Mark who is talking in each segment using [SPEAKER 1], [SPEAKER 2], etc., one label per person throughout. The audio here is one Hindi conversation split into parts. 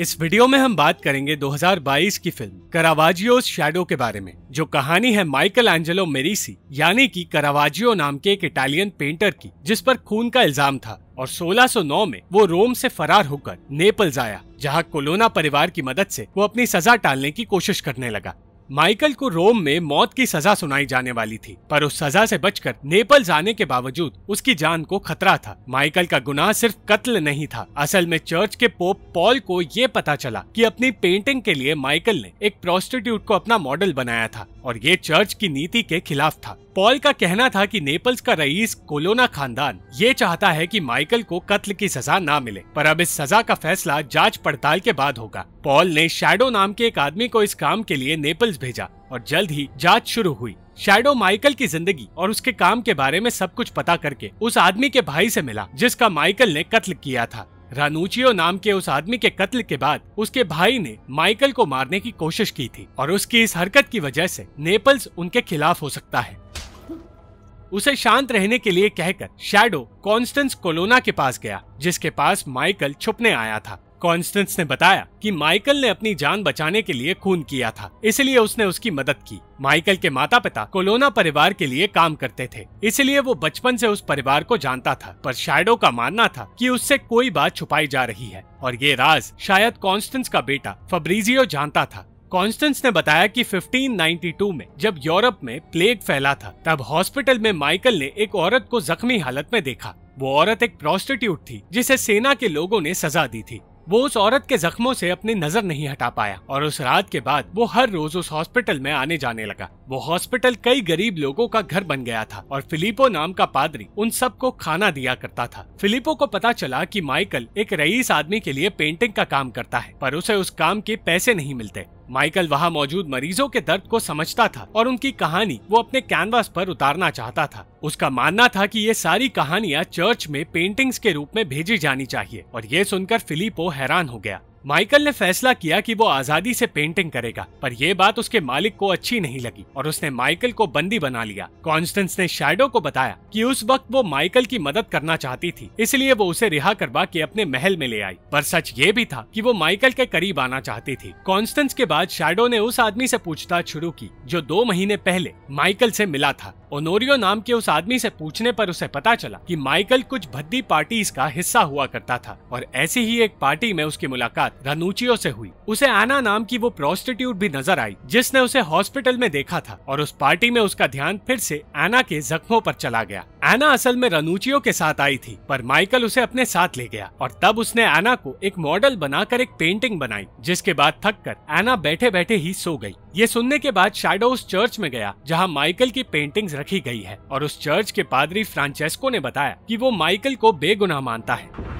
[SPEAKER 1] इस वीडियो में हम बात करेंगे 2022 की फिल्म करावाजियो शैडो के बारे में जो कहानी है माइकल एंजेलो मेरीसी यानी कि करावाजियो नाम के एक इटालियन पेंटर की जिस पर खून का इल्जाम था और 1609 में वो रोम से फरार होकर नेपल्स आया जहां कोलोना परिवार की मदद से वो अपनी सजा टालने की कोशिश करने लगा माइकल को रोम में मौत की सजा सुनाई जाने वाली थी पर उस सजा से बचकर नेपल जाने के बावजूद उसकी जान को खतरा था माइकल का गुनाह सिर्फ कत्ल नहीं था असल में चर्च के पोप पॉल को ये पता चला कि अपनी पेंटिंग के लिए माइकल ने एक प्रोस्टिट्यूट को अपना मॉडल बनाया था और ये चर्च की नीति के खिलाफ था पॉल का कहना था कि नेपल्स का रईस कोलोना खानदान ये चाहता है कि माइकल को कत्ल की सजा ना मिले पर अब इस सजा का फैसला जांच पड़ताल के बाद होगा पॉल ने शैडो नाम के एक आदमी को इस काम के लिए नेपल्स भेजा और जल्द ही जांच शुरू हुई शैडो माइकल की जिंदगी और उसके काम के बारे में सब कुछ पता करके उस आदमी के भाई ऐसी मिला जिसका माइकल ने कत्ल किया था रानूचियो नाम के उस आदमी के कत्ल के बाद उसके भाई ने माइकल को मारने की कोशिश की थी और उसकी इस हरकत की वजह से नेपल्स उनके खिलाफ हो सकता है उसे शांत रहने के लिए कहकर शैडो कॉन्स्टेंस कोलोना के पास गया जिसके पास माइकल छुपने आया था कॉन्स्टेंस ने बताया कि माइकल ने अपनी जान बचाने के लिए खून किया था इसलिए उसने उसकी मदद की माइकल के माता पिता कोलोना परिवार के लिए काम करते थे इसलिए वो बचपन से उस परिवार को जानता था पर शैडो का मानना था कि उससे कोई बात छुपाई जा रही है और ये राज शायद कॉन्स्टेंस का बेटा फब्रीजियो जानता था कॉन्स्टेंस ने बताया कि 1592 में जब यूरोप में प्लेग फैला था तब हॉस्पिटल में माइकल ने एक औरत को जख्मी हालत में देखा वो औरत एक प्रोस्टिट्यूट थी जिसे सेना के लोगों ने सजा दी थी वो उस औरत के जख्मों से अपनी नजर नहीं हटा पाया और उस रात के बाद वो हर रोज उस हॉस्पिटल में आने जाने लगा वो हॉस्पिटल कई गरीब लोगों का घर बन गया था और फिलिपो नाम का पादरी उन सबको खाना दिया करता था फिलिपो को पता चला कि माइकल एक रईस आदमी के लिए पेंटिंग का काम करता है पर उसे उस काम के पैसे नहीं मिलते माइकल वहाँ मौजूद मरीजों के दर्द को समझता था और उनकी कहानी वो अपने कैनवास पर उतारना चाहता था उसका मानना था कि ये सारी कहानियाँ चर्च में पेंटिंग्स के रूप में भेजी जानी चाहिए और ये सुनकर फिलिपो हैरान हो गया माइकल ने फैसला किया कि वो आजादी से पेंटिंग करेगा पर यह बात उसके मालिक को अच्छी नहीं लगी और उसने माइकल को बंदी बना लिया कॉन्स्टेंस ने शैडो को बताया कि उस वक्त वो माइकल की मदद करना चाहती थी इसलिए वो उसे रिहा करवा के अपने महल में ले आई पर सच ये भी था कि वो माइकल के करीब आना चाहती थी कॉन्स्टेंस के बाद शैडो ने उस आदमी ऐसी पूछताछ शुरू की जो दो महीने पहले माइकल ऐसी मिला था ओनोरियो नाम के उस आदमी ऐसी पूछने आरोप उसे पता चला की माइकल कुछ भद्दी पार्टी का हिस्सा हुआ करता था और ऐसी ही एक पार्टी में उसकी मुलाकात रानूचियो से हुई उसे आना नाम की वो प्रोस्टिट्यूट भी नजर आई जिसने उसे हॉस्पिटल में देखा था और उस पार्टी में उसका ध्यान फिर से एना के जख्मों पर चला गया एना असल में रनुचियो के साथ आई थी पर माइकल उसे अपने साथ ले गया और तब उसने एना को एक मॉडल बनाकर एक पेंटिंग बनाई जिसके बाद थक कर एना बैठे बैठे ही सो गई ये सुनने के बाद उस चर्च में गया जहां माइकल की पेंटिंग्स रखी गई है और उस चर्च के पादरी फ्रांचेस्को ने बताया कि वो माइकल को बेगुनाह मानता है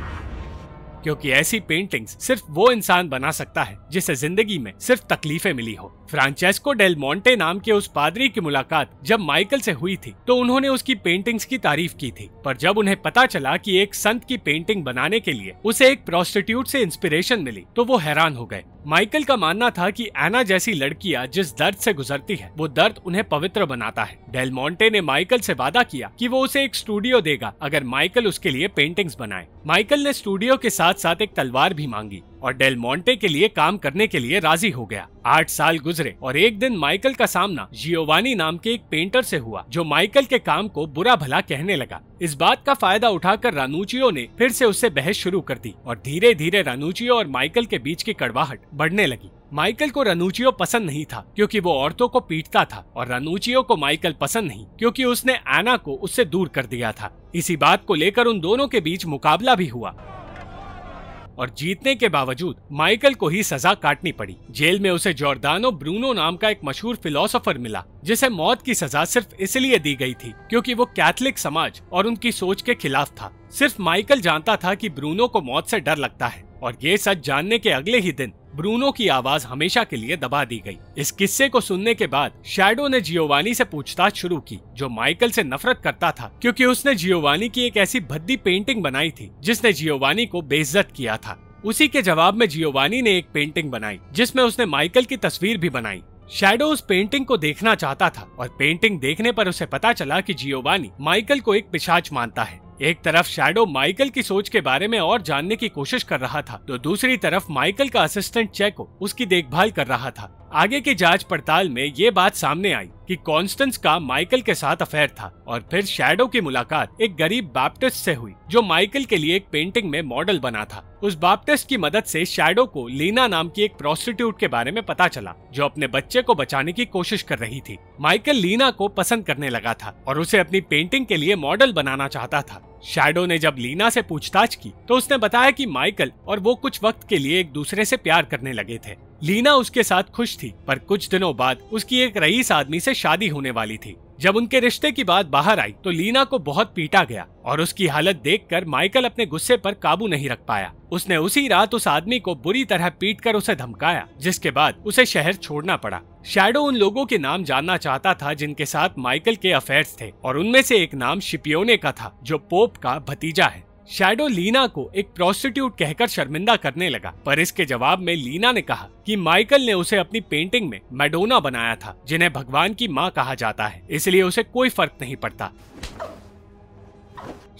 [SPEAKER 1] क्योंकि ऐसी पेंटिंग्स सिर्फ वो इंसान बना सकता है जिसे जिंदगी में सिर्फ तकलीफें मिली हो फ्रांचेस्को डेल मोंटे नाम के उस पादरी की मुलाकात जब माइकल से हुई थी तो उन्होंने उसकी पेंटिंग्स की तारीफ की थी पर जब उन्हें पता चला कि एक संत की पेंटिंग बनाने के लिए उसे एक प्रोस्टिट्यूट से इंस्पिरेशन मिली तो वो हैरान हो गए माइकल का मानना था कि एना जैसी लड़कियां जिस दर्द से गुजरती है वो दर्द उन्हें पवित्र बनाता है डेलमोंटे ने माइकल से वादा किया कि वो उसे एक स्टूडियो देगा अगर माइकल उसके लिए पेंटिंग्स बनाए माइकल ने स्टूडियो के साथ साथ एक तलवार भी मांगी और डेल मोंटे के लिए काम करने के लिए राजी हो गया आठ साल गुजरे और एक दिन माइकल का सामना जियोवानी नाम के एक पेंटर से हुआ जो माइकल के काम को बुरा भला कहने लगा इस बात का फायदा उठाकर रानुचियो ने फिर से उससे बहस शुरू कर दी और धीरे धीरे रानुचियो और माइकल के बीच की कड़वाहट बढ़ने लगी माइकल को रनुचियो पसंद नहीं था क्योंकि वो औरतों को पीटता था और रनुचियो को माइकल पसंद नहीं क्योंकि उसने एना को उससे दूर कर दिया था इसी बात को लेकर उन दोनों के बीच मुकाबला भी हुआ और जीतने के बावजूद माइकल को ही सजा काटनी पड़ी जेल में उसे जॉर्दानो ब्रूनो नाम का एक मशहूर फिलोसोफर मिला जिसे मौत की सजा सिर्फ इसलिए दी गई थी क्योंकि वो कैथलिक समाज और उनकी सोच के खिलाफ था सिर्फ माइकल जानता था कि ब्रूनो को मौत से डर लगता है और ये सच जानने के अगले ही दिन ब्रूनो की आवाज हमेशा के लिए दबा दी गई इस किस्से को सुनने के बाद शैडो ने जियोवानी से पूछताछ शुरू की जो माइकल से नफरत करता था क्योंकि उसने जियोवानी की एक ऐसी भद्दी पेंटिंग बनाई थी जिसने जियोवानी को बेइज्जत किया था उसी के जवाब में जियोवानी ने एक पेंटिंग बनाई जिसमे उसने माइकल की तस्वीर भी बनाई शैडो उस पेंटिंग को देखना चाहता था और पेंटिंग देखने पर उसे पता चला कि जियोवानी माइकल को एक पिशाच मानता है एक तरफ शैडो माइकल की सोच के बारे में और जानने की कोशिश कर रहा था तो दूसरी तरफ माइकल का असिस्टेंट चेको उसकी देखभाल कर रहा था आगे की जांच पड़ताल में ये बात सामने आई कि कॉन्स्टेंस का माइकल के साथ अफेयर था और फिर शैडो की मुलाकात एक गरीब बैप्टिस्ट से हुई जो माइकल के लिए एक पेंटिंग में मॉडल बना था उस बैप्टिस्ट की मदद से शैडो को लीना नाम की एक प्रोस्टिट्यूट के बारे में पता चला जो अपने बच्चे को बचाने की कोशिश कर रही थी माइकल लीना को पसंद करने लगा था और उसे अपनी पेंटिंग के लिए मॉडल बनाना चाहता था शैडो ने जब लीना से पूछताछ की तो उसने बताया कि माइकल और वो कुछ वक्त के लिए एक दूसरे से प्यार करने लगे थे लीना उसके साथ खुश थी पर कुछ दिनों बाद उसकी एक रईस आदमी से शादी होने वाली थी जब उनके रिश्ते की बात बाहर आई तो लीना को बहुत पीटा गया और उसकी हालत देखकर माइकल अपने गुस्से पर काबू नहीं रख पाया उसने उसी रात उस आदमी को बुरी तरह पीट कर उसे धमकाया जिसके बाद उसे शहर छोड़ना पड़ा शैडो उन लोगों के नाम जानना चाहता था जिनके साथ माइकल के अफेयर्स थे और उनमें से एक नाम शिपियोने का था जो पोप का भतीजा है शैडो लीना को एक प्रोस्टिट्यूट कहकर शर्मिंदा करने लगा पर इसके जवाब में लीना ने कहा कि माइकल ने उसे अपनी पेंटिंग में मैडोना बनाया था जिन्हें भगवान की माँ कहा जाता है इसलिए उसे कोई फर्क नहीं पड़ता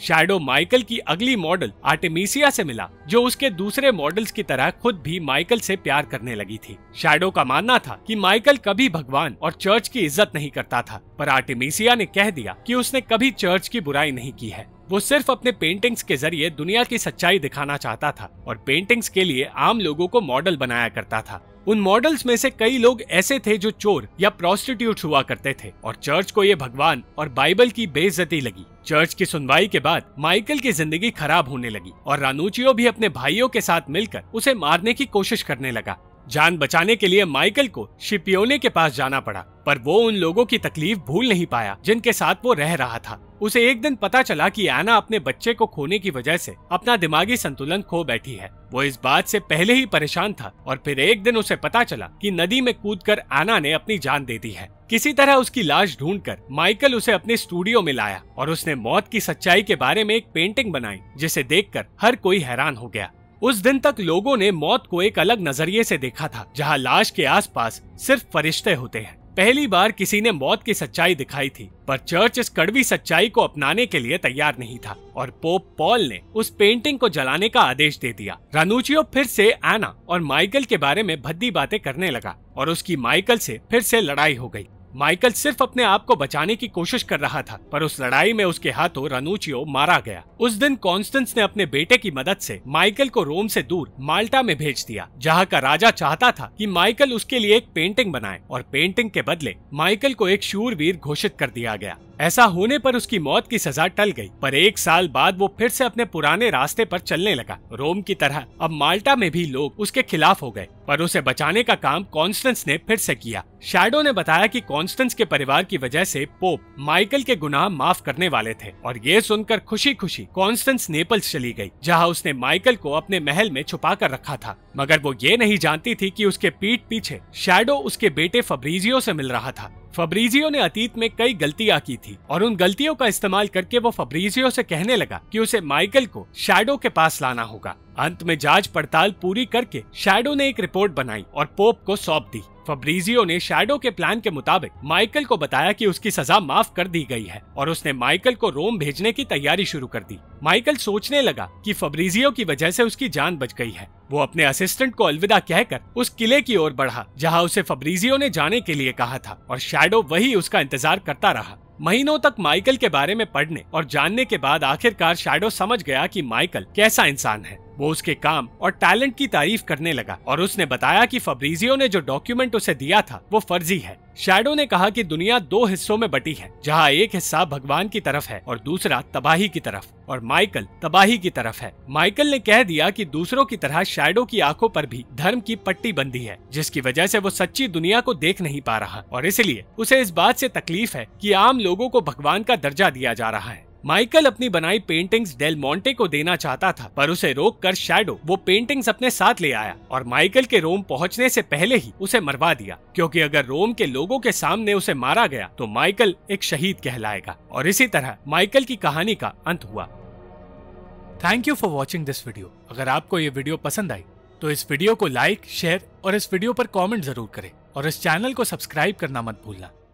[SPEAKER 1] शैडो माइकल की अगली मॉडल आर्टेमिसिया से मिला जो उसके दूसरे मॉडल्स की तरह खुद भी माइकल से प्यार करने लगी थी शैडो का मानना था कि माइकल कभी भगवान और चर्च की इज्जत नहीं करता था पर आर्टेमिसिया ने कह दिया कि उसने कभी चर्च की बुराई नहीं की है वो सिर्फ अपने पेंटिंग्स के जरिए दुनिया की सच्चाई दिखाना चाहता था और पेंटिंग्स के लिए आम लोगों को मॉडल बनाया करता था उन मॉडल्स में से कई लोग ऐसे थे जो चोर या प्रोस्टिट्यूट हुआ करते थे और चर्च को ये भगवान और बाइबल की बेइज्जती लगी चर्च की सुनवाई के बाद माइकल की जिंदगी खराब होने लगी और रानुचियो भी अपने भाइयों के साथ मिलकर उसे मारने की कोशिश करने लगा जान बचाने के लिए माइकल को शिपियोने के पास जाना पड़ा पर वो उन लोगों की तकलीफ भूल नहीं पाया जिनके साथ वो रह रहा था उसे एक दिन पता चला कि एना अपने बच्चे को खोने की वजह से अपना दिमागी संतुलन खो बैठी है वो इस बात से पहले ही परेशान था और फिर एक दिन उसे पता चला कि नदी में कूदकर एना ने अपनी जान दे दी है किसी तरह उसकी लाश ढूंढकर माइकल उसे अपने स्टूडियो में लाया और उसने मौत की सच्चाई के बारे में एक पेंटिंग बनाई जिसे देखकर हर कोई हैरान हो गया उस दिन तक लोगों ने मौत को एक अलग नजरिए से देखा था जहां लाश के आसपास सिर्फ फरिश्ते होते हैं पहली बार किसी ने मौत की सच्चाई दिखाई थी पर चर्च इस कड़वी सच्चाई को अपनाने के लिए तैयार नहीं था और पोप पॉल ने उस पेंटिंग को जलाने का आदेश दे दिया रानुचियो फिर से एना और माइकल के बारे में भद्दी बातें करने लगा और उसकी माइकल से फिर से लड़ाई हो गई माइकल सिर्फ अपने आप को बचाने की कोशिश कर रहा था पर उस लड़ाई में उसके हाथों रनुचियो मारा गया उस दिन कॉन्स्टेंस ने अपने बेटे की मदद से माइकल को रोम से दूर माल्टा में भेज दिया जहाँ का राजा चाहता था कि माइकल उसके लिए एक पेंटिंग बनाए और पेंटिंग के बदले माइकल को एक शूरवीर घोषित कर दिया गया ऐसा होने पर उसकी मौत की सजा टल गई पर एक साल बाद वो फिर से अपने पुराने रास्ते पर चलने लगा रोम की तरह अब माल्टा में भी लोग उसके खिलाफ हो गए पर उसे बचाने का काम कॉन्स्टेंस ने फिर से किया शैडो ने बताया कि कॉन्स्टेंस के परिवार की वजह से पोप माइकल के गुनाह माफ करने वाले थे और ये सुनकर खुशी खुशी कॉन्स्टेंस नेपल्स चली गई जहां उसने माइकल को अपने महल में छुपा कर रखा था मगर वो ये नहीं जानती थी कि उसके पीठ पीछे शैडो उसके बेटे फब्रीजियो से मिल रहा था फब्रीजियो ने अतीत में कई गलतियां की थी और उन गलतियों का इस्तेमाल करके वो फब्रीजियो से कहने लगा कि उसे माइकल को शैडो के पास लाना होगा अंत में जांच पड़ताल पूरी करके शैडो ने एक रिपोर्ट बनाई और पोप को सौंप दी फब्रीजियो ने शैडो के प्लान के मुताबिक माइकल को बताया कि उसकी सजा माफ कर दी गई है और उसने माइकल को रोम भेजने की तैयारी शुरू कर दी माइकल सोचने लगा कि फब्रीजियो की वजह से उसकी जान बच गई है वो अपने असिस्टेंट को अलविदा कहकर उस किले की ओर बढ़ा जहां उसे फब्रीजियो ने जाने के लिए कहा था और शैडो वही उसका इंतजार करता रहा महीनों तक माइकल के बारे में पढ़ने और जानने के बाद आखिरकार शैडो समझ गया कि माइकल कैसा इंसान है वो उसके काम और टैलेंट की तारीफ करने लगा और उसने बताया कि फब्रीजियो ने जो डॉक्यूमेंट उसे दिया था वो फर्जी है शैडो ने कहा कि दुनिया दो हिस्सों में बटी है जहाँ एक हिस्सा भगवान की तरफ है और दूसरा तबाही की तरफ और माइकल तबाही की तरफ है माइकल ने कह दिया कि दूसरों की तरह शैडो की आंखों पर भी धर्म की पट्टी बंधी है जिसकी वजह से वो सच्ची दुनिया को देख नहीं पा रहा और इसलिए उसे इस बात से तकलीफ है कि आम लोगों को भगवान का दर्जा दिया जा रहा है माइकल अपनी बनाई पेंटिंग्स डेल मोंटे को देना चाहता था पर उसे रोक कर शैडो वो पेंटिंग्स अपने साथ ले आया और माइकल के रोम पहुंचने से पहले ही उसे मरवा दिया क्योंकि अगर रोम के लोगों के सामने उसे मारा गया तो माइकल एक शहीद कहलाएगा और इसी तरह माइकल की कहानी का अंत हुआ thank you for watching this video अगर आपको ये वीडियो पसंद आई तो इस वीडियो को लाइक शेयर और इस वीडियो आरोप कॉमेंट जरूर करे और इस चैनल को सब्सक्राइब करना मत भूलना